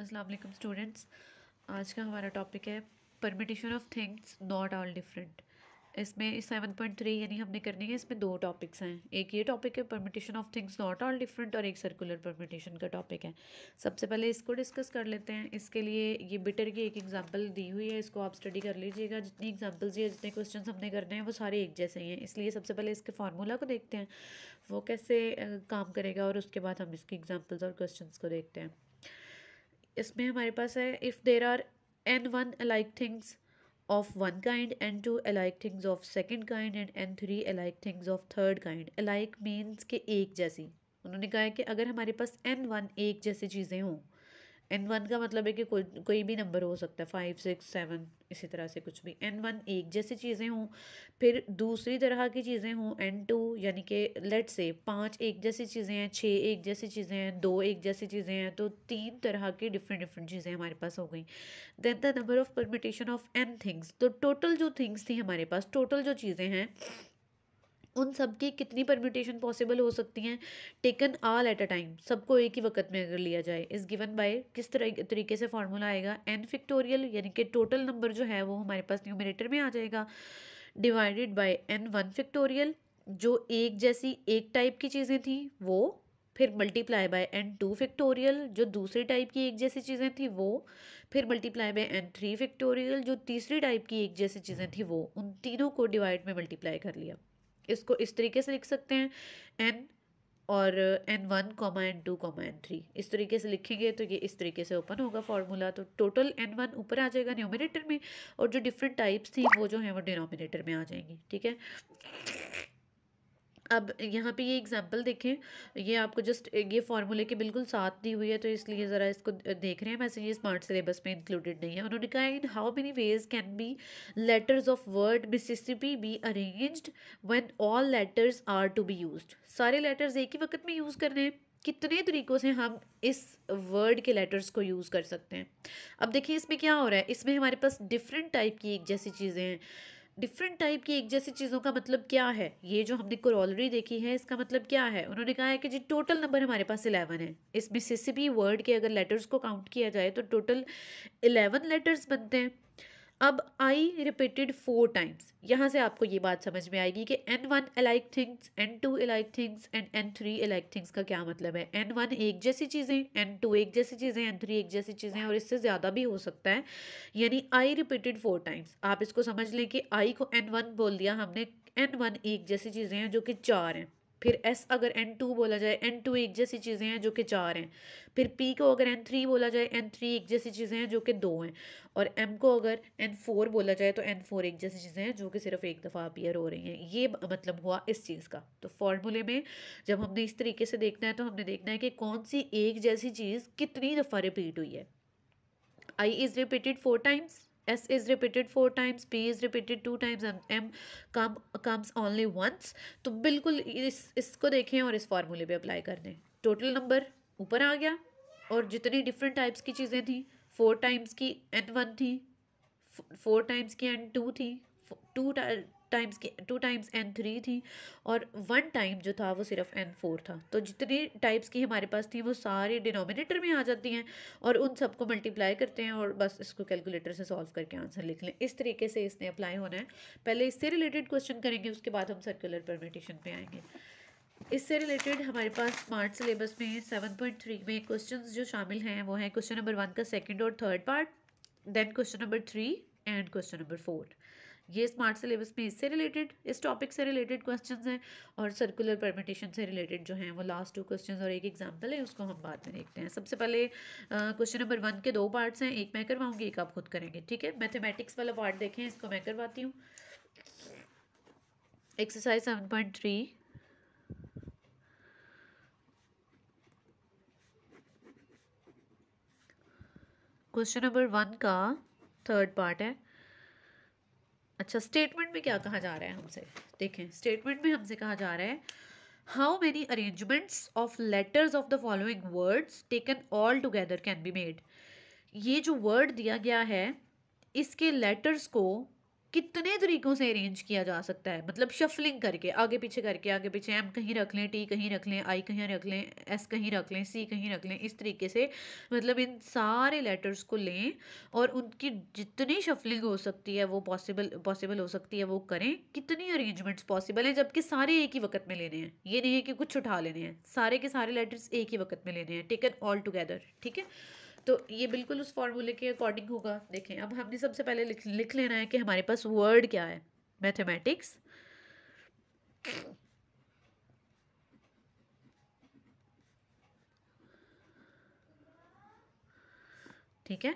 Aslam students आज का हमारा टॉपिक है permutation of things not all different इसमें सेवन पॉइंट थ्री यानी हमने करनी है इसमें दो टॉपिक्स हैं एक ये टॉपिक है permutation of things not all different और एक सर्कुलर परमिटेशन का टॉपिक है सबसे पहले इसको डिस्कस कर लेते हैं इसके लिए ये बिटर की एक एग्ज़ाम्पल दी हुई है इसको आप स्टडी कर लीजिएगा जितनी एग्जाम्पल्स या जितने क्वेश्चन हमने करने हैं वो सारे एक जैसे ही हैं इसलिए सबसे पहले इसके फार्मूला को देखते हैं वो कैसे काम करेगा और उसके बाद हम इसके एग्जाम्पल्स और क्वेश्चन को देखते हैं इसमें हमारे पास है if there are n one alike things of one kind n two alike things of second kind and n three alike things of third kind alike means के एक जैसी उन्होंने कहा है कि अगर हमारे पास एन वन एक जैसी चीज़ें हों एन वन का मतलब है कि कोई कोई भी नंबर हो सकता है फाइव सिक्स सेवन इसी तरह से कुछ भी एन वन एक जैसी चीज़ें हों फिर दूसरी तरह की चीज़ें हों एन टू यानी कि लेट से पाँच एक जैसी चीज़ें हैं छः एक जैसी चीज़ें हैं दो एक जैसी चीज़ें हैं तो तीन तरह की डिफरेंट डिफरेंट चीज़ें हमारे पास हो गई then the number of permutation of n things तो टोटल जो थिंग्स थी हमारे पास टोटल जो चीज़ें हैं उन सब की कितनी परम्यूटेशन पॉसिबल हो सकती हैं taken all at a time सबको एक ही वक्त में अगर लिया जाए इस गिवन बाय किस तरह तरीके से फार्मूला आएगा एन फिक्टोरियल यानी कि टोटल नंबर जो है वो हमारे पास न्यूमिनेटर में आ जाएगा divided by n one factorial जो एक जैसी एक टाइप की चीज़ें थी वो फिर multiply by n two factorial जो दूसरी टाइप की एक जैसी चीज़ें थी वो फिर multiply by n three factorial जो तीसरी टाइप की एक जैसी चीज़ें थी वो उन तीनों को डिवाइड में मल्टीप्लाई कर लिया इसको इस तरीके से लिख सकते हैं एन और n one comma n two comma n three इस तरीके से लिखेंगे तो ये इस तरीके से ओपन होगा फार्मूला तो टोटल एन वन ऊपर आ जाएगा न्यूमिनेटर में और जो डिफरेंट टाइप्स थी वो जो हैं वो डिनोमिनेटर में आ जाएंगी ठीक है अब यहाँ पे ये एग्जांपल देखें ये आपको जस्ट ये फार्मूले के बिल्कुल साथ दी हुई है तो इसलिए ज़रा इसको देख रहे हैं वैसे ये स्मार्ट सिलेबस में इंक्लूडेड नहीं है उन्होंने कहा in how many ways can be letters of word Mississippi be arranged when all letters are to be used सारे लेटर्स एक ही वक्त में यूज़ करने हैं कितने तरीक़ों से हम इस वर्ड के लेटर्स को यूज़ कर सकते हैं अब देखिए इसमें क्या हो रहा है इसमें हमारे पास डिफरेंट टाइप की एक जैसी चीज़ें हैं डिफरेंट टाइप की एक जैसी चीज़ों का मतलब क्या है ये जो हमने कोरोलरी देखी है इसका मतलब क्या है उन्होंने कहा है कि जी टोटल नंबर हमारे पास इलेवन है इस मिसिसिपी वर्ड के अगर लेटर्स को काउंट किया जाए तो टोटल इलेवन लेटर्स बनते हैं अब आई रिपीटेड फोर टाइम्स यहाँ से आपको ये बात समझ में आएगी कि n one alike things n two alike things and n three alike things का क्या मतलब है एन वन एक जैसी चीज़ें एन टू एक जैसी चीज़ें एन थ्री एक जैसी चीज़ें और इससे ज़्यादा भी हो सकता है यानी आई रिपीटेड फोर टाइम्स आप इसको समझ लें कि आई को एन वन बोल दिया हमने एन वन एक जैसी चीज़ें हैं जो कि चार हैं फिर एस अगर एन टू बोला जाए एन टू एक जैसी चीज़ें हैं जो कि चार हैं फिर पी को अगर एन थ्री बोला जाए एन थ्री एक जैसी चीज़ें हैं जो कि दो हैं और एम को अगर एन फोर बोला जाए तो एन फोर एक जैसी चीज़ें हैं जो कि सिर्फ एक दफ़ा अपीयर हो रही हैं ये मतलब हुआ इस चीज़ का तो फार्मूले में जब हमने इस तरीके से देखना है तो हमने देखना है कि कौन सी एक जैसी चीज़ कितनी दफ़ा रिपीट हुई है I is repeated four times S is repeated four times P is repeated two times and M come comes only once तो बिल्कुल इस इसको देखें और इस फार्मूले पे अप्लाई कर दें टोटल नंबर ऊपर आ गया और जितनी डिफरेंट टाइप्स की चीज़ें थी फोर टाइम्स की एन वन थी फोर टाइम्स की एन टू थी टू टाइम्स की टू टाइम्स एन थ्री थी और वन टाइम जो था वो सिर्फ एन फोर था तो जितनी टाइप्स की हमारे पास थी वो सारे डिनोमिनेटर में आ जाती हैं और उन सबको मल्टीप्लाई करते हैं और बस इसको कैलकुलेटर से सॉल्व करके आंसर लिख लें इस तरीके से इसने अप्लाई होना है पहले इससे रिलेटेड क्वेश्चन करेंगे उसके बाद हम सर्कुलर परमिटेशन पर आएंगे इससे रिलेटेड हमारे पास स्मार्ट सिलेबस में सेवन पॉइंट थ्री में क्वेश्चन जो शामिल हैं वो हैं क्वेश्चन नंबर वन का सेकेंड और third part then question number three and question number four ये स्मार्ट सिलेबस में इससे रिलेटेड इस टॉपिक से रिलेटेड क्वेश्चंस हैं और सर्कुलर परमिटेशन से रिलेटेड जो हैं वो लास्ट टू क्वेश्चंस और एक एग्जांपल है उसको हम बाद में देखते हैं सबसे पहले क्वेश्चन नंबर वन के दो पार्ट्स हैं एक मैं करवाऊंगी एक आप खुद करेंगे ठीक है मैथमेटिक्स वाला पार्ट देखें इसको मैं करवाती हूँ exercise seven point three question number one का थर्ड पार्ट है अच्छा स्टेटमेंट में क्या कहा जा रहा है हमसे देखें स्टेटमेंट में हमसे कहा जा रहा है how many arrangements of letters of the following words taken all together can be made ये जो वर्ड दिया गया है इसके लेटर्स को कितने तरीक़ों से अरेंज किया जा सकता है मतलब शफलिंग करके आगे पीछे करके आगे पीछे एम कहीं रख लें टी कहीं रख लें आई कहीं रख लें एस कहीं रख लें सी कहीं रख लें इस तरीके से मतलब इन सारे लेटर्स को लें और उनकी जितनी शफलिंग हो सकती है वो पॉसिबल पॉसिबल हो सकती है वो करें कितनी अरेंजमेंट्स पॉसिबल हैं जबकि सारे एक ही वक्त में लेने हैं ये नहीं है कि कुछ उठा लेने हैं सारे के सारे लेटर्स एक ही वक्त में लेने हैं टेकन ऑल टुगेदर ठीक है तो ये बिल्कुल उस फॉर्मूले के अकॉर्डिंग होगा देखें अब हमने सबसे पहले लिख लिख लेना है कि हमारे पास वर्ड क्या है मैथमेटिक्स ठीक है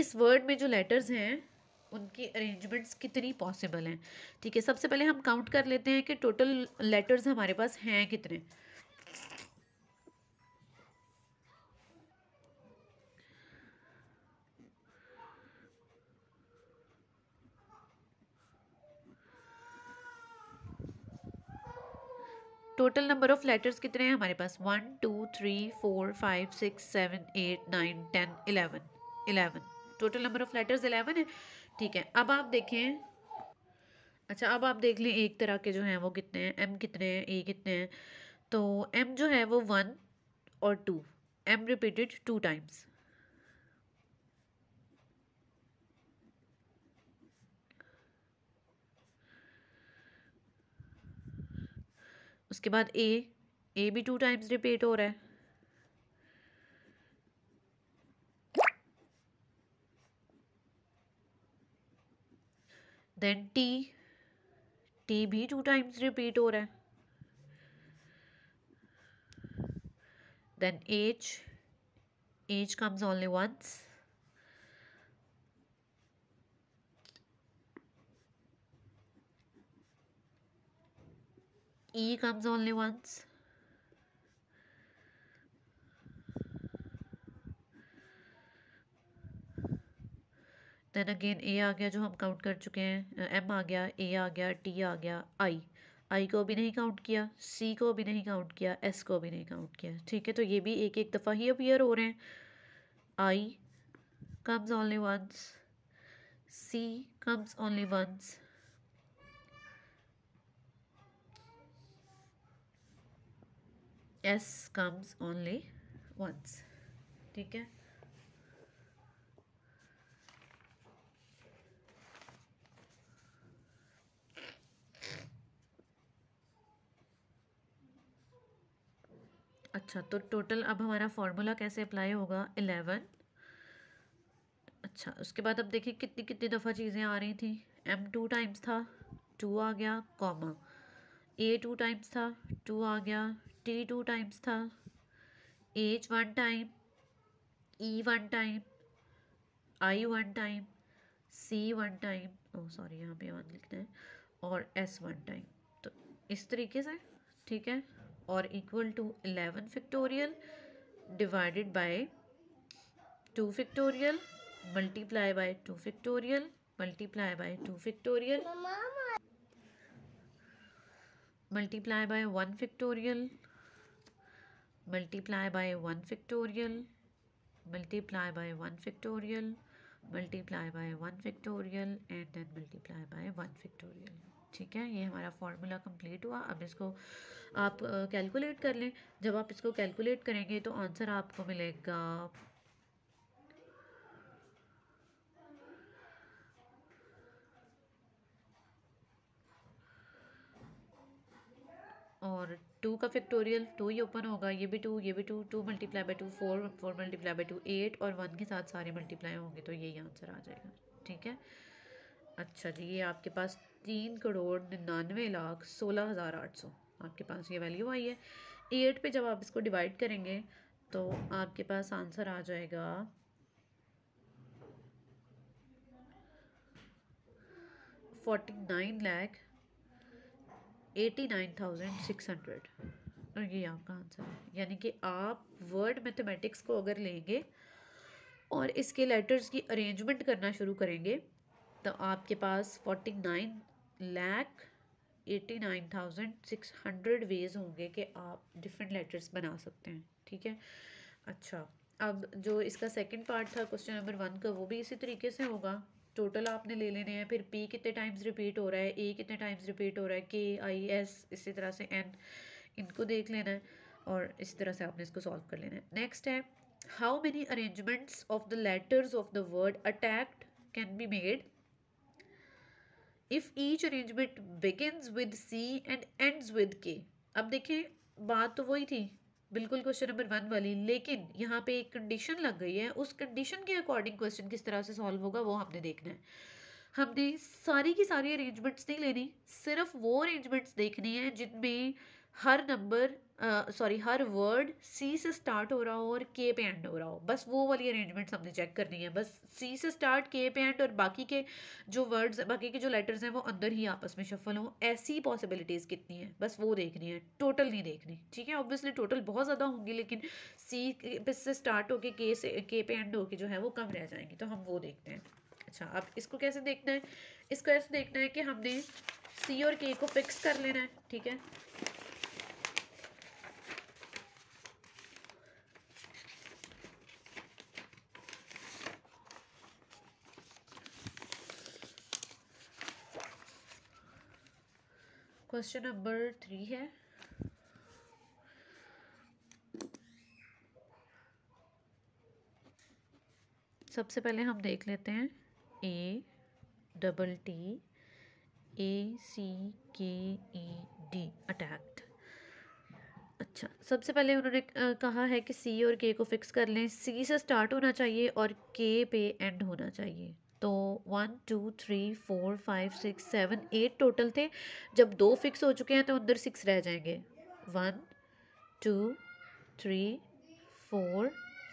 इस वर्ड में जो लेटर्स हैं उनकी अरेंजमेंट्स कितनी पॉसिबल हैं ठीक है सबसे पहले हम काउंट कर लेते हैं कि टोटल लेटर्स हमारे पास हैं कितने टोटल नंबर ऑफ़ लेटर्स कितने हैं हमारे पास one two three four five six seven eight nine ten eleven eleven total number of letters eleven है ठीक है अब आप देखें अच्छा अब आप देख लें एक तरह के जो हैं वो कितने हैं एम कितने हैं ए कितने हैं तो एम जो है वो वन और two M repeated two times उसके बाद ए ए भी टू टाइम्स रिपीट हो रहा है देन टी टी भी टू टाइम्स रिपीट हो रहा है then H H comes only once E comes only once. Then again A आ गया जो हम काउंट कर चुके हैं एम आ गया ए आ गया टी आ गया आई आई को भी नहीं काउंट किया सी को भी नहीं काउंट किया एस को भी नहीं काउंट किया ठीक है तो ये भी एक एक दफ़ा ही अपीयर हो रहे हैं I comes only once C comes only once S comes only once ठीक है अच्छा तो टोटल अब हमारा फॉर्मूला कैसे अप्लाई होगा इलेवन अच्छा उसके बाद अब देखिए कितनी कितनी दफ़ा चीज़ें आ रही थी एम टू टाइम्स था टू आ गया कॉमा ए टू टाइम्स था टू आ गया टी टू टाइम्स था H one time E one time I one time C one time O sorry यहाँ पे वन लिखना है और एस वन टाइम तो इस तरीके से ठीक है और equal to eleven factorial divided by two factorial multiply by two factorial multiply by two factorial multiply by one factorial multiply by 1 factorial multiply by 1 factorial multiply by 1 factorial and then multiply by 1 factorial ठीक है ये हमारा formula complete हुआ अब इसको आप calculate uh, कर लें जब आप इसको कैलकुलेट करेंगे तो आंसर आपको मिलेगा और टू का फैक्टोरियल टू ही ओपन होगा ये भी टू ये भी two two multiply by two four four multiply by two eight और वन के साथ सारे मल्टीप्लाई होंगे तो यही आंसर आ जाएगा ठीक है अच्छा जी ये आपके पास तीन करोड़ निन्यानवे लाख सोलह हज़ार आठ सौ आपके पास ये वैल्यू आई है एट पे जब आप इसको डिवाइड करेंगे तो आपके पास आंसर आ जाएगा forty nine lakh eighty nine thousand six hundred और ये आपका आंसर है यानी कि आप वर्ड मैथमेटिक्स को अगर लेंगे और इसके लेटर्स की अरेंजमेंट करना शुरू करेंगे तो आपके पास forty nine lakh eighty nine thousand six hundred ways होंगे कि आप डिफरेंट लेटर्स बना सकते हैं ठीक है अच्छा अब जो इसका सेकंड पार्ट था क्वेश्चन नंबर वन का वो भी इसी तरीके से होगा टोटल आपने ले लेने हैं फिर पी कितने टाइम्स रिपीट हो रहा है ए कितने टाइम्स रिपीट हो रहा है के आई एस इसी तरह से एन इनको देख लेना है और इसी तरह से आपने इसको सॉल्व कर लेना है नेक्स्ट है how many arrangements of the letters of the word attacked can be made if each arrangement begins with C and ends with K अब देखें बात तो वही थी बिल्कुल क्वेश्चन नंबर वन वाली लेकिन यहाँ पे एक कंडीशन लग गई है उस कंडीशन के अकॉर्डिंग क्वेश्चन किस तरह से सॉल्व होगा वो हमने देखना है हमने सारी की सारी अरेंजमेंट्स नहीं लेनी सिर्फ वो अरेंजमेंट्स देखनी है जिनमें हर नंबर सॉरी uh, हर वर्ड सी से स्टार्ट हो रहा हो और के पे एंड हो रहा हो बस वो वाली अरेंजमेंट्स हमने चेक करनी है बस सी से स्टार्ट के पे एंड और बाकी के जो वर्ड्स बाकी के जो लेटर्स हैं वो अंदर ही आपस में शफल हों ऐसी पॉसिबिलिटीज़ कितनी है बस वो देखनी है टोटल नहीं देखनी ठीक है ऑब्वियसली टोटल बहुत ज़्यादा होंगी लेकिन सी से स्टार्ट होके के से के पे एंड होके जो है वो कम रह जाएंगी तो हम वो देखते हैं अच्छा अब इसको कैसे देखना है इसको ऐसे देखना है कि हमने सी और के को फिक्स कर लेना है ठीक है क्वेश्चन नंबर थ्री है सबसे पहले हम देख लेते हैं ए डबल टी ए सी के ई डी अटैक्ट अच्छा सबसे पहले उन्होंने कहा है कि सी और के को फिक्स कर लें सी से स्टार्ट होना चाहिए और के पे एंड होना चाहिए तो one two three four five six seven eight total थे जब दो फिक्स हो चुके हैं तो अंदर सिक्स रह जाएंगे one two three four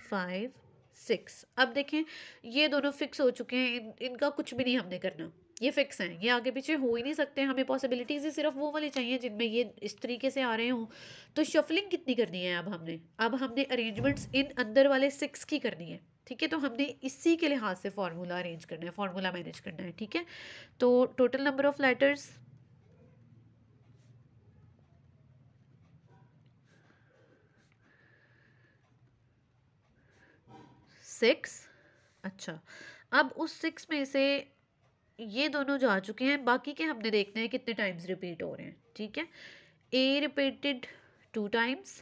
five six अब देखें ये दोनों फिक्स हो चुके हैं इन इनका कुछ भी नहीं हमने करना ये फिक्स हैं ये आगे पीछे हो ही नहीं सकते हमें पॉसिबिलिटीज़ ही सिर्फ वो वाली चाहिए जिनमें ये इस तरीके से आ रहे हों तो शफलिंग कितनी करनी है अब हमने अब हमने अरेंजमेंट्स इन अंदर वाले सिक्स की करनी है ठीक है तो हमने इसी के लिहाज से फार्मूला अरेंज करना है फार्मूला मैनेज करना है ठीक है तो total number of letters six अच्छा अब उस सिक्स में से ये दोनों जा चुके हैं बाकी के हमने देखना है कितने टाइम्स रिपीट हो रहे हैं ठीक है A repeated two times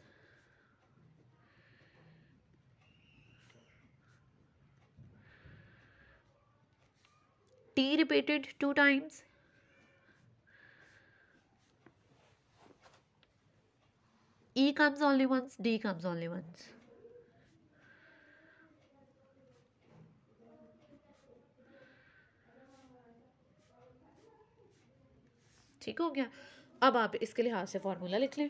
t repeated two times e comes only once d comes only once ठीक हो गया अब आप इसके लिहाज से फॉर्मूला लिख लें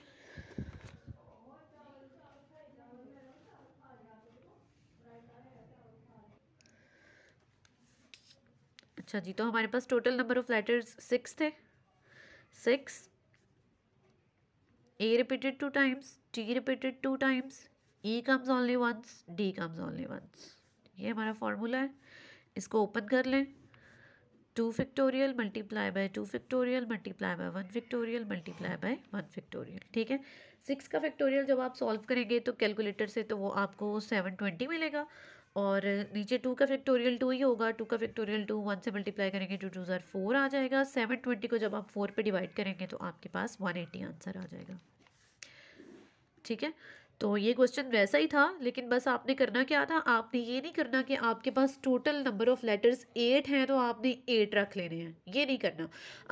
अच्छा जी तो हमारे पास total number of letters six थे six A repeated two times T repeated two times E comes only once D comes only once ये हमारा फॉर्मूला है इसको ओपन कर लें two factorial multiply by two factorial multiply by one factorial multiply by one factorial ठीक है six का factorial जब आप सॉल्व करेंगे तो कैलकुलेटर से तो वो आपको सेवन ट्वेंटी मिलेगा और नीचे टू का फैक्टोरियल टू ही होगा टू का फैक्टोरियल टू वन से मल्टीप्लाई करेंगे टू टू ज़ार फोर आ जाएगा सेवन ट्वेंटी को जब आप फोर पे डिवाइड करेंगे तो आपके पास वन एटी आंसर आ जाएगा ठीक है तो ये क्वेश्चन वैसा ही था लेकिन बस आपने करना क्या था आपने ये नहीं करना कि आपके पास total number of letters eight हैं तो आपने एट रख लेने हैं ये नहीं करना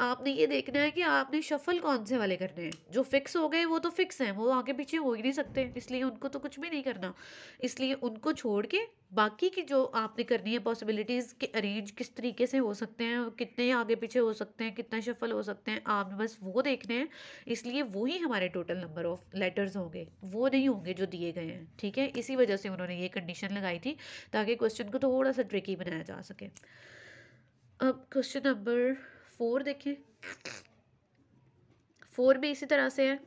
आपने ये देखना है कि आपने शफल कौन से वाले करने हैं जो फिक्स हो गए वो तो फिक्स हैं वो आगे पीछे हो ही नहीं सकते इसलिए उनको तो कुछ भी नहीं करना इसलिए उनको छोड़ के बाकी की जो आपने करनी है पॉसिबिलिटीज़ के अरेंज किस तरीके से हो सकते हैं कितने आगे पीछे हो सकते हैं कितना शफल हो सकते हैं आपने बस वो देखने हैं इसलिए वो ही हमारे टोटल नंबर ऑफ़ लेटर्स होंगे वो नहीं होंगे जो दिए गए हैं ठीक है इसी वजह से उन्होंने ये कंडीशन लगाई थी ताकि क्वेश्चन को थोड़ा सा ट्रिकी बनाया जा सके अब क्वेश्चन नंबर फोर देखें फोर भी इसी तरह से है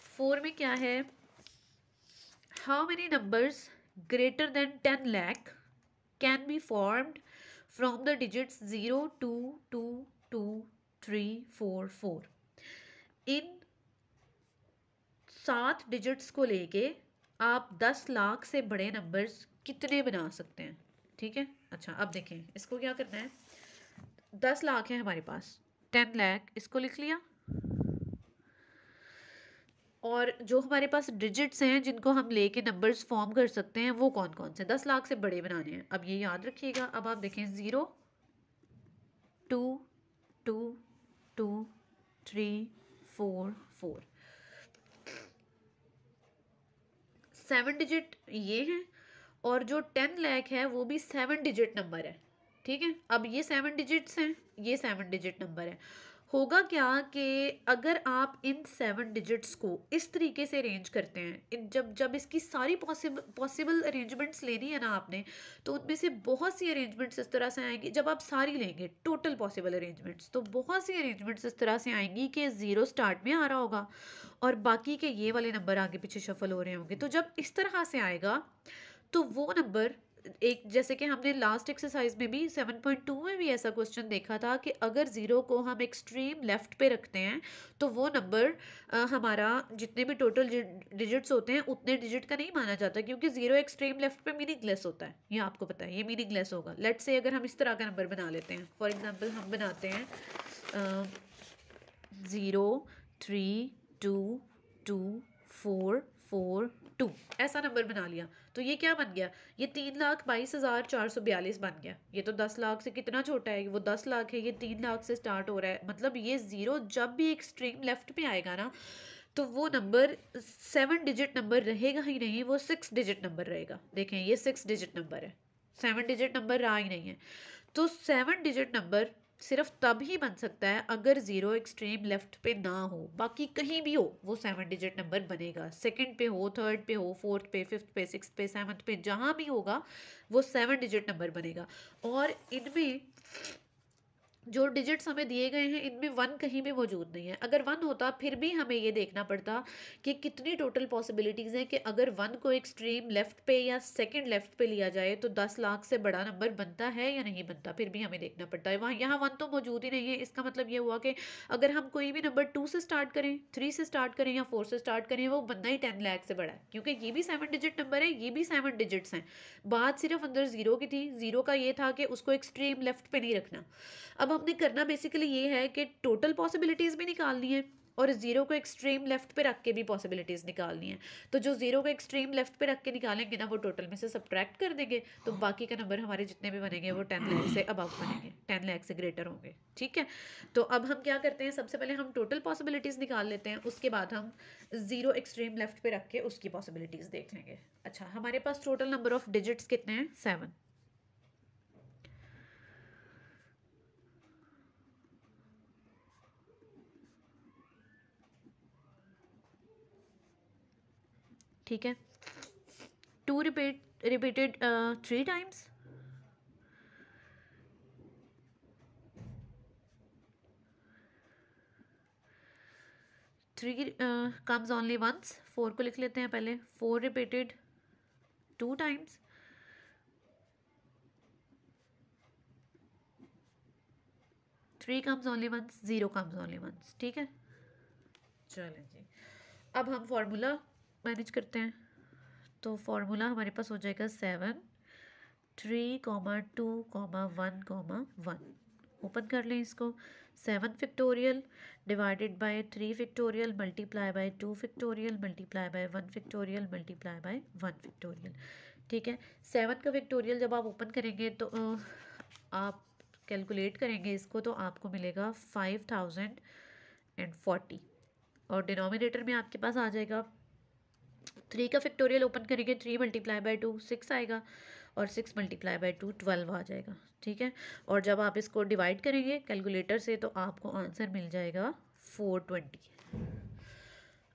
फोर में क्या है how many numbers greater than ten lakh can be formed from the digits zero two two two three four four इन सात डिजिट्स को लेके आप दस लाख से बड़े नंबर्स कितने बना सकते हैं ठीक है अच्छा अब देखें इसको क्या करना है दस लाख है हमारे पास टेन लाख इसको लिख लिया और जो हमारे पास डिजिट्स हैं जिनको हम लेके नंबर्स फॉर्म कर सकते हैं वो कौन कौन से दस लाख से बड़े बनाने हैं अब ये याद रखिएगा अब आप देखें zero two two two three four four seven digit ये हैं और जो टेन लैख है वो भी सेवन डिजिट नंबर है ठीक है अब ये सेवन डिजिट्स हैं ये सेवन डिजिट नंबर है होगा क्या कि अगर आप इन सेवन डिजिट्स को इस तरीके से अरेंज करते हैं इन जब जब इसकी सारी पॉसिबल पॉसिबल अरेंजमेंट्स लेनी है ना आपने तो उनमें से बहुत सी अरेंजमेंट्स इस तरह से आएंगी जब आप सारी लेंगे टोटल पॉसिबल अरेंजमेंट्स तो बहुत सी अरेंजमेंट्स इस तरह से आएंगी कि ज़ीरो स्टार्ट में आ रहा होगा और बाकी के ये वाले नंबर आगे पीछे शफल हो रहे होंगे तो जब इस तरह से आएगा तो वो नंबर एक जैसे कि हमने लास्ट एक्सरसाइज में भी सेवन पॉइंट टू में भी ऐसा क्वेश्चन देखा था कि अगर ज़ीरो को हम एक्सट्रीम लेफ़्ट पे रखते हैं तो वो नंबर हमारा जितने भी टोटल डिजिट्स होते हैं उतने डिजिट का नहीं माना जाता क्योंकि ज़ीरो एक्सट्रीम लेफ़्ट पे लेस होता है ये आपको पता है ये लेस होगा लेट से अगर हम इस तरह का नंबर बना लेते हैं फॉर एग्ज़ाम्पल हम बनाते हैं zero three two two four four two ऐसा नंबर बना लिया तो ये क्या बन गया ये तीन लाख बाईस हज़ार चार सौ बयालीस बन गया ये तो दस लाख से कितना छोटा है वो दस लाख है ये तीन लाख से स्टार्ट हो रहा है मतलब ये ज़ीरो जब भी एक स्ट्रीम लेफ्ट में आएगा ना तो वो नंबर सेवन डिजिट नंबर रहेगा ही नहीं वो सिक्स डिजिट नंबर रहेगा देखें ये सिक्स डिजिट नंबर है सेवन डिजिट नंबर रहा ही नहीं है तो सेवन डिजिट नंबर सिर्फ तब ही बन सकता है अगर ज़ीरो एक्सट्रीम लेफ्ट पे ना हो बाकी कहीं भी हो वो सेवन डिजिट नंबर बनेगा सेकंड पे हो थर्ड पे हो फोर्थ पे फिफ्थ पे सिक्स पे सेवन्थ पे जहाँ भी होगा वो सेवन डिजिट नंबर बनेगा और इनमें जो डिजिट्स हमें दिए गए हैं इनमें वन कहीं भी मौजूद नहीं है अगर वन होता फिर भी हमें ये देखना पड़ता कि कितनी टोटल पॉसिबिलिटीज़ हैं कि अगर वन को एक्सट्रीम लेफ़्ट पे या सेकंड लेफ़्ट पे लिया जाए तो दस लाख से बड़ा नंबर बनता है या नहीं बनता फिर भी हमें देखना पड़ता है वहाँ यहाँ वन तो मौजूद ही नहीं है इसका मतलब ये हुआ कि अगर हम कोई भी नंबर टू से स्टार्ट करें थ्री से स्टार्ट करें या फोर से स्टार्ट करें वो बनना ही टेन लाख से बड़ा है क्योंकि ये भी सेवन डिजिट नंबर है ये भी सेवन डिजिट्स हैं बात सिर्फ अंदर ज़ीरो की थी ज़ीरो का ये था कि उसको एक्सट्रीम लेफ़्ट पर नहीं रखना अब हमने करना बेसिकली ये है कि टोटल पॉसिबिलिटीज़ भी निकालनी है और ज़ीरो को एक्सट्रीम लेफ्ट पे रख के भी पॉसिबिलिटीज़ निकालनी है तो जो ज़ीरो को एक्सट्रीम लेफ्ट पे रख के निकालेंगे ना वो टोटल में से सब्ट्रैक्ट कर देंगे तो बाकी का नंबर हमारे जितने भी बनेंगे वो टेन लैख से अबाउ बनेंगे टेन लैख से ग्रेटर होंगे ठीक है तो अब हम क्या करते हैं सबसे पहले हम टोटल पॉसिबिलिटीज़ निकाल लेते हैं उसके बाद हम ज़ीरो एक्सट्रीम लेफ्ट पर रख के उसकी पॉसिबिलिटीज़ देख लेंगे अच्छा हमारे पास टोटल नंबर ऑफ़ डिजिट्स कितने हैं सेवन ठीक है two repeat repeated three times three comes only once four को लिख लेते हैं पहले four repeated two times three comes only once zero comes only once ठीक है चलें जी अब हम फॉर्मूला मैनेज करते हैं तो फार्मूला हमारे पास हो जाएगा seven three comma two comma one comma one open कर लें इसको seven factorial divided by three factorial multiply by two factorial multiply by one factorial multiply by one factorial ठीक है सेवन का विक्टोरियल जब आप ओपन करेंगे तो आप कैलकुलेट करेंगे इसको तो आपको मिलेगा फाइव थाउजेंड एंड फोर्टी और डिनोमिनेटर में आपके पास आ जाएगा थ्री का फैक्टोरियल ओपन करेंगे three multiply by two six आएगा और six multiply by two twelve आ जाएगा ठीक है और जब आप इसको डिवाइड करेंगे कैलकुलेटर से तो आपको आंसर मिल जाएगा फोर ट्वेंटी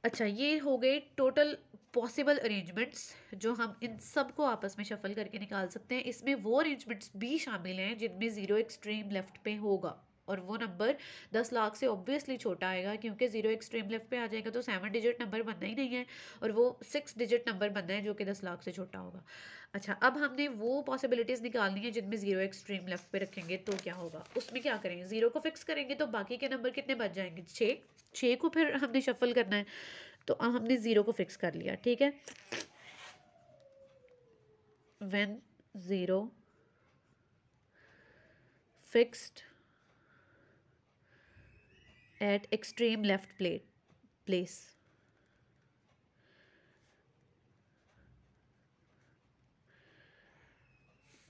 अच्छा ये हो गए टोटल पॉसिबल अरेंजमेंट्स जो हम इन सब को आपस में शफल करके निकाल सकते हैं इसमें वो अरेंजमेंट्स भी शामिल हैं जिनमें ज़ीरो एक्सट्रीम लेफ़्ट पे होगा और वो नंबर दस लाख से ऑब्वियसली छोटा आएगा क्योंकि ज़ीरो एक्सट्रीम लेफ्ट पे आ जाएगा तो सेवन डिजिट नंबर बनना ही नहीं है और वो सिक्स डिजिट नंबर बनना है जो कि दस लाख से छोटा होगा अच्छा अब हमने वो पॉसिबिलिटीज़ निकालनी है जिनमें ज़ीरो एक्सट्रीम लेफ्ट पे रखेंगे तो क्या होगा उसमें क्या करेंगे ज़ीरो को फिक्स करेंगे तो बाकी के नंबर कितने बच जाएंगे छः छः को फिर हमने शफल करना है तो अब हमने ज़ीरो को फिक्स कर लिया ठीक है when zero fixed at extreme left plate, place.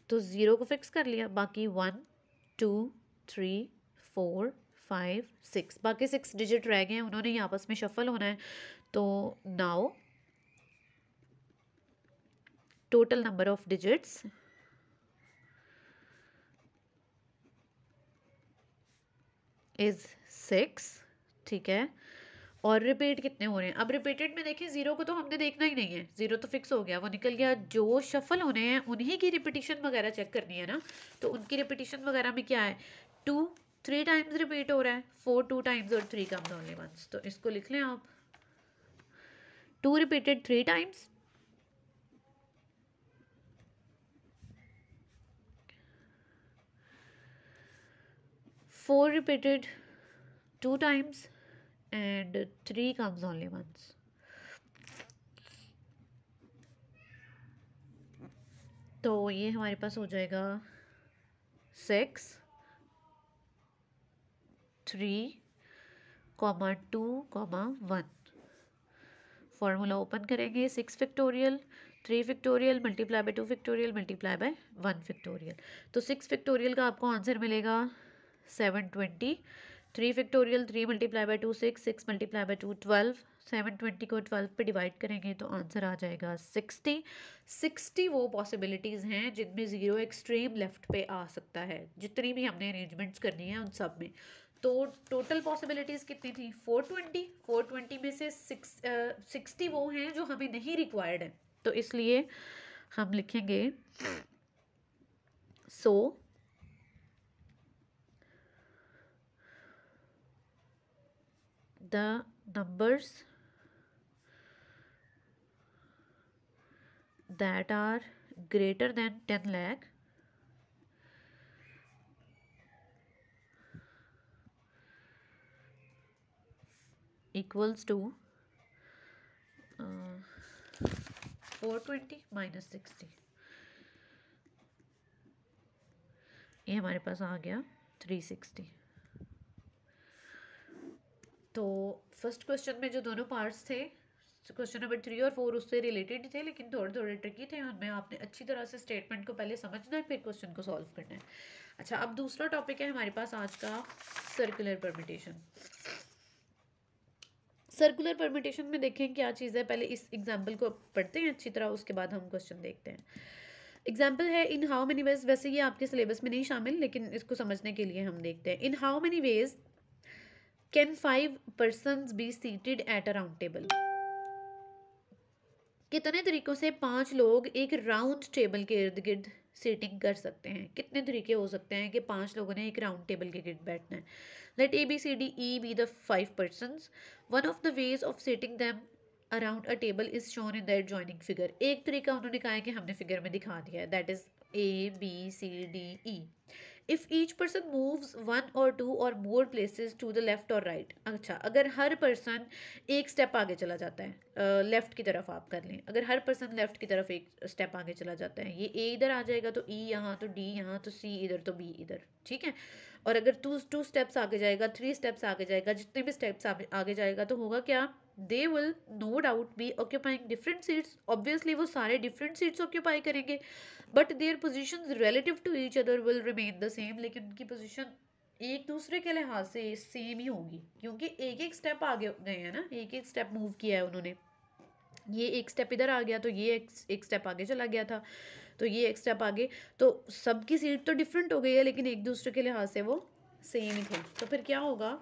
तो ज़ीरो को फिक्स कर लिया बाकी one two three four five six बाकी सिक्स डिजिट रह गए हैं उन्होंने ही आपस में शफल होना है तो now total number of digits is six ठीक है और रिपीट कितने हो रहे हैं अब रिपीटेड में देखें ज़ीरो को तो हमने देखना ही नहीं है ज़ीरो तो फिक्स हो गया वो निकल गया जो शफल होने हैं उन्हीं की रिपीटिशन वगैरह चेक करनी है ना तो उनकी रिपीटिशन वगैरह में क्या है टू थ्री टाइम्स रिपीट हो रहा है फोर टू टाइम्स और थ्री कम ओनली वंस तो इसको लिख लें आप two repeated three times four repeated two times and three comes only once. तो ये हमारे पास हो जाएगा six three comma two comma one formula open करेंगे six factorial three factorial multiply by two factorial multiply by one factorial तो six factorial का आपको आंसर मिलेगा seven twenty three factorial three multiply by two six six multiply by two twelve seven twenty को twelve पे divide करेंगे तो answer आ जाएगा सिक्सटी सिक्सटी वो पॉसिबिलिटीज़ हैं जिनमें ज़ीरो एक्सट्रीम लेफ्ट पे आ सकता है जितनी भी हमने अरेंजमेंट्स करनी है उन सब में तो टोटल पॉसिबिलिटीज़ कितनी थी फोर ट्वेंटी फोर ट्वेंटी में से सिक्स सिक्सटी वो हैं जो हमें नहीं रिक्वायर्ड है तो इसलिए हम लिखेंगे सो the numbers that are greater than 10 lakh equals to uh, 420 minus 60 ये हमारे पास आ गया थ्री सिक्सटी तो फर्स्ट क्वेश्चन में जो दोनों पार्ट्स थे क्वेश्चन नंबर थ्री और फोर उससे रिलेटेड थे लेकिन थोड़े थोड़े ट्रिकी थे उनमें आपने अच्छी तरह से स्टेटमेंट को पहले समझना है फिर क्वेश्चन को सॉल्व करना है अच्छा अब दूसरा टॉपिक है हमारे पास आज का सर्कुलर परमिटेशन सर्कुलर परमिटेशन में देखें क्या चीज़ है पहले इस एग्जाम्पल को पढ़ते हैं अच्छी तरह उसके बाद हम क्वेश्चन देखते हैं एग्जाम्पल है इन हाउ मेनी वेज वैसे ये आपके सिलेबस में नहीं शामिल लेकिन इसको समझने के लिए हम देखते हैं in how many ways can five person be seated at a round table कितने तरीक़ों से पांच लोग एक राउंड टेबल के इर्द गिर्द सीटिंग कर सकते हैं कितने तरीके हो सकते हैं कि पांच लोगों ने एक राउंड टेबल के गिर्द बैठना है let A B C D E be the five person one of the ways of seating them around a table is shown in that joining figure एक तरीका उन्होंने कहा है कि हमने फिगर में दिखा दिया है that is A B C D E if each person moves one और two or more places to the left or right अच्छा अगर हर पर्सन एक स्टेप आगे चला जाता है लेफ़्ट की तरफ आप कर लें अगर हर पर्सन लेफ़्ट की तरफ एक स्टेप आगे चला जाता है ये ए इधर आ जाएगा तो ई e यहाँ तो डी यहाँ तो सी इधर तो बी इधर ठीक है और अगर टू टू स्टेप्स आगे जाएगा थ्री स्टेप्स आगे जाएगा जितने भी स्टेप्स आगे जाएगा तो होगा क्या they will no doubt be occupying different seats obviously वो सारे डिफरेंट सीट्स ऑक्यूपाई करेंगे but their position relative to each other will remain the same लेकिन उनकी पोजिशन एक दूसरे के लिहाज से सेम ही होगी क्योंकि एक एक स्टेप आगे गए हैं ना एक एक स्टेप मूव किया है उन्होंने ये एक स्टेप इधर आ गया तो ये एक, एक स्टेप आगे चला गया था तो ये एक स्टेप आगे तो सबकी सीट तो डिफरेंट हो गई है लेकिन एक दूसरे के लिहाज से वो सेम ही थे तो फिर क्या होगा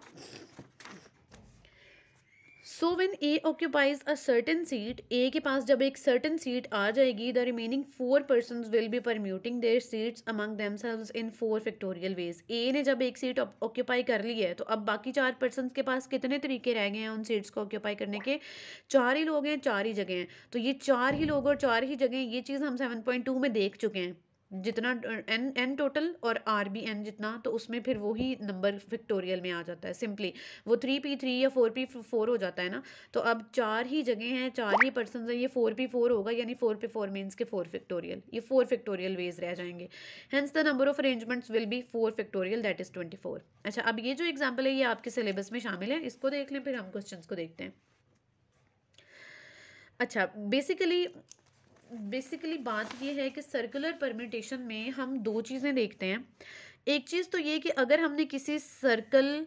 so when A occupies a certain seat A के पास जब एक सर्टन सीट आ जाएगी the remaining four person will be permuting their seats among them in four factorial ways A ने जब एक सीट ऑक्यूपाई कर ली है तो अब बाकी चार पर्सन के पास कितने तरीके रह गए हैं उन सीट्स को ऑक्यूपाई करने के चार ही लोग हैं चार ही जगह हैं तो ये चार ही लोग और चार ही जगह ये चीज़ हम सेवन पॉइंट टू में देख चुके हैं जितना एन एन टोटल और आर बी एन जितना तो उसमें फिर वही नंबर विक्टोरियल में आ जाता है सिंपली वो थ्री पी थ्री या फोर पी फोर हो जाता है ना तो अब चार ही जगह हैं चार ही पर्सन है ये फोर पी फोर होगा यानी फोर पी फोर मीन्स के फोर फिक्टोरियल ये फोर फिक्टोरियल वेज रह जाएंगे hence the number of arrangements will be four factorial that is twenty four अच्छा अब ये जो एग्जाम्पल है ये आपके सिलेबस में शामिल है इसको देख लें फिर हम क्वेश्चन को देखते हैं अच्छा बेसिकली बेसिकली बात ये है कि सर्कुलर परमिटेशन में हम दो चीज़ें देखते हैं एक चीज़ तो ये कि अगर हमने किसी सर्कल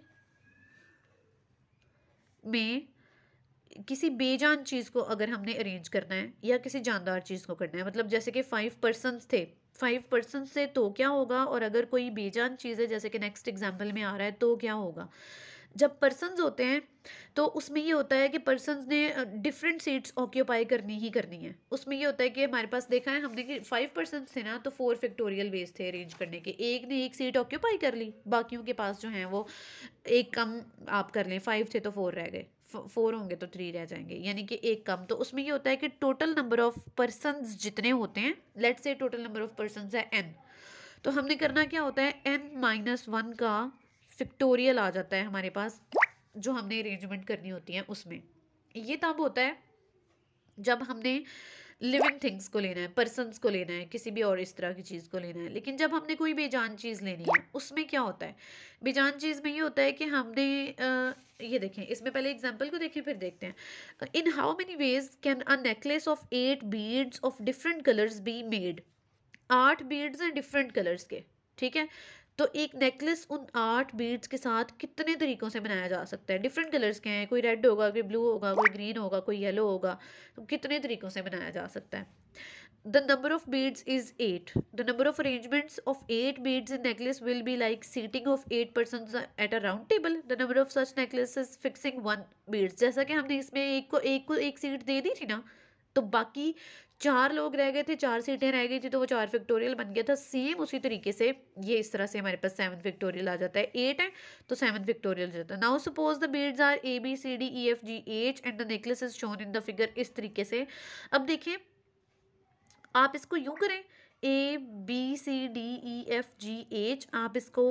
में किसी बेजान चीज़ को अगर हमने अरेंज करना है या किसी जानदार चीज़ को करना है मतलब जैसे कि फाइव पर्सन थे फाइव पर्सन से तो क्या होगा और अगर कोई बेजान चीज़ है जैसे कि नेक्स्ट एग्जाम्पल में आ रहा है तो क्या होगा जब पर्सनस होते हैं तो उसमें ये होता है कि पर्सनस ने डिफरेंट सीट्स ऑक्यूपाई करनी ही करनी है उसमें ये होता है कि हमारे पास देखा है हमने कि फाइव पर्सन थे ना तो फोर फैक्टोरियल वेज थे अरेंज करने के एक ने एक सीट ऑक्यूपाई कर ली बाकियों के पास जो हैं वो एक कम आप कर लें फाइव थे तो फोर रह गए फोर होंगे तो थ्री रह जाएंगे यानी कि एक कम तो उसमें ये होता है कि टोटल नंबर ऑफ़ पर्सन जितने होते हैं let's say total number of person है एन तो हमने करना क्या होता है एन माइनस वन का फिक्टोरियल आ जाता है हमारे पास जो हमने अरेंजमेंट करनी होती है उसमें ये तब होता है जब हमने लिविंग थिंग्स को लेना है पर्सनस को लेना है किसी भी और इस तरह की चीज़ को लेना है लेकिन जब हमने कोई बेजान चीज़ लेनी है उसमें क्या होता है बेजान चीज़ में ये होता है कि हमने ये देखें इसमें पहले एग्जांपल को देखें फिर देखते हैं in how many ways can a necklace of eight beads of different colours be made आठ बीड्स हैं डिफरेंट कलर्स के ठीक है तो एक नेकलेस उन आठ बीड्स के साथ कितने तरीकों से बनाया जा सकता है डिफरेंट कलर्स के हैं कोई रेड होगा कोई ब्लू होगा कोई ग्रीन होगा कोई येलो होगा तो कितने तरीकों से बनाया जा सकता है the number of beads is eight the number of arrangements of eight beads in necklace will be like seating of eight person at a round table the number of such necklace is fixing one beads जैसा कि हमने इसमें एक को एक को एक seat दे दी थी ना तो बाकी चार लोग रह गए थे चार सीटें रह गई थी तो वो चार विक्टोरियल बन गया था सेम उसी तरीके से ये इस तरह से हमारे पास सेवन विक्टोरियल आ जाता है एट है तो सेवन विक्टोरियल जाता है now suppose the beads are A B C D E F G H and the necklace is shown in the figure इस तरीके से अब देखिए आप इसको यूँ करें A B C D E F G H आप इसको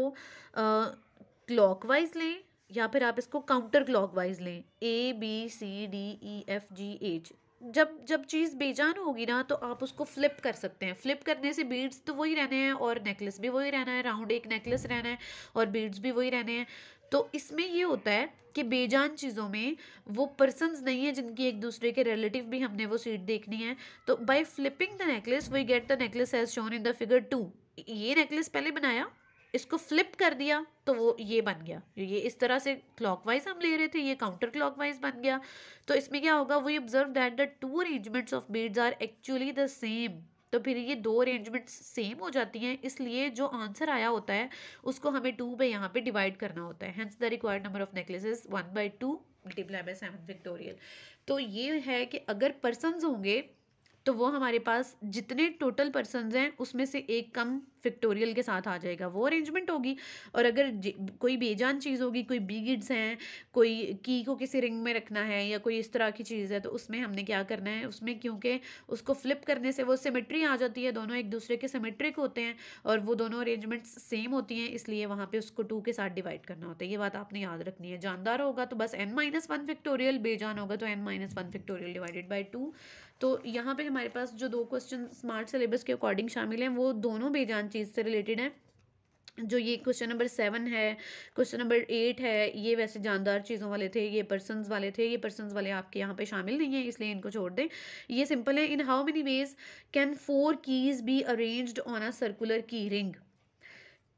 क्लॉक वाइज लें या फिर आप इसको काउंटर क्लॉकवाइज लें A B C D E F G H जब जब चीज़ बेजान होगी ना तो आप उसको फ्लिप कर सकते हैं फ्लिप करने से बीड्स तो वही रहने हैं और नेकलेस भी वही रहना है राउंड एक नेकलेस रहना है और बीड्स भी वही रहने हैं तो इसमें ये होता है कि बेजान चीज़ों में वो पर्सनस नहीं है जिनकी एक दूसरे के रिलेटिव भी हमने वो सीट देखनी है तो by flipping the necklace we get the necklace as shown in the figure two ये नेकलेस पहले बनाया इसको फ्लिप कर दिया तो वो ये बन गया ये इस तरह से क्लॉकवाइज हम ले रहे थे ये काउंटर क्लॉकवाइज बन गया तो इसमें क्या होगा we observe that the two arrangements of beads are actually the same तो फिर ये दो अरेंजमेंट्स सेम हो जाती हैं इसलिए जो आंसर आया होता है उसको हमें टू पे यहाँ पे डिवाइड करना होता है hence the required number of necklaces one by two multiply by seven factorial तो ये है कि अगर पर्सनस होंगे तो वो हमारे पास जितने टोटल पर्सनस हैं उसमें से एक कम फिक्टोरियल के साथ आ जाएगा वो अरेंजमेंट होगी और अगर कोई बेजान चीज़ होगी कोई बीड्स हैं कोई की को किसी रिंग में रखना है या कोई इस तरह की चीज़ है तो उसमें हमने क्या करना है उसमें क्योंकि उसको फ्लिप करने से वो सिमेट्री आ जाती है दोनों एक दूसरे के सिमेट्रिक होते हैं और वो दोनों अरेंजमेंट्स सेम होती हैं इसलिए वहाँ पर उसको टू के साथ डिवाइड करना होता है ये बात आपने याद रखनी है जानदार होगा तो बस एन माइनस वन फिक्टोरियल बेजान होगा तो N minus one factorial divided by two तो यहाँ पे हमारे पास जो दो क्वेश्चन स्मार्ट सिलेबस के अकॉर्डिंग शामिल हैं वो दोनों बेजान चीज़ से रिलेटेड हैं जो ये क्वेश्चन नंबर सेवन है क्वेश्चन नंबर एट है ये वैसे जानदार चीज़ों वाले थे ये पर्सन वाले थे ये पर्सनस वाले आपके यहाँ पे शामिल नहीं है इसलिए इनको छोड़ दें ये सिंपल है in how many ways can four keys be arranged on a circular key ring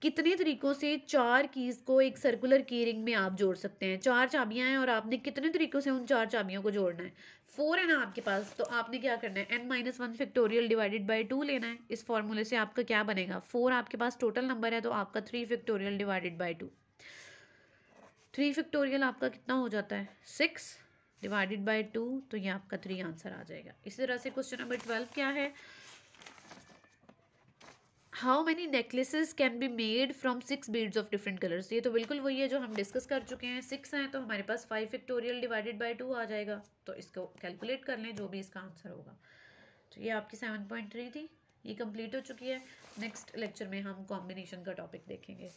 कितने तरीक़ों से चार कीज़ को एक सर्कुलर की रिंग में आप जोड़ सकते हैं चार चाबियां हैं और आपने कितने तरीक़ों से उन चार चाबियों को जोड़ना है फोर है ना आपके पास तो आपने क्या करना है N minus one factorial divided by two लेना है इस फॉर्मूले से आपका क्या बनेगा फोर आपके पास टोटल नंबर है तो आपका three factorial divided by two three factorial आपका कितना हो जाता है सिक्स डिवाइडेड बाई टू तो ये आपका थ्री आंसर आ जाएगा इसी तरह से क्वेश्चन नंबर ट्वेल्व क्या है how many necklaces can be made from six beads of different colours ये तो बिल्कुल वही है जो हम डिस्कस कर चुके हैं सिक्स हैं तो हमारे पास five factorial divided by two आ जाएगा तो इसको कैलकुलेट कर लें जो भी इसका आंसर होगा तो ये आपकी सेवन पॉइंट थ्री थी ये कम्प्लीट हो चुकी है नेक्स्ट लेक्चर में हम कॉम्बिनेशन का टॉपिक देखेंगे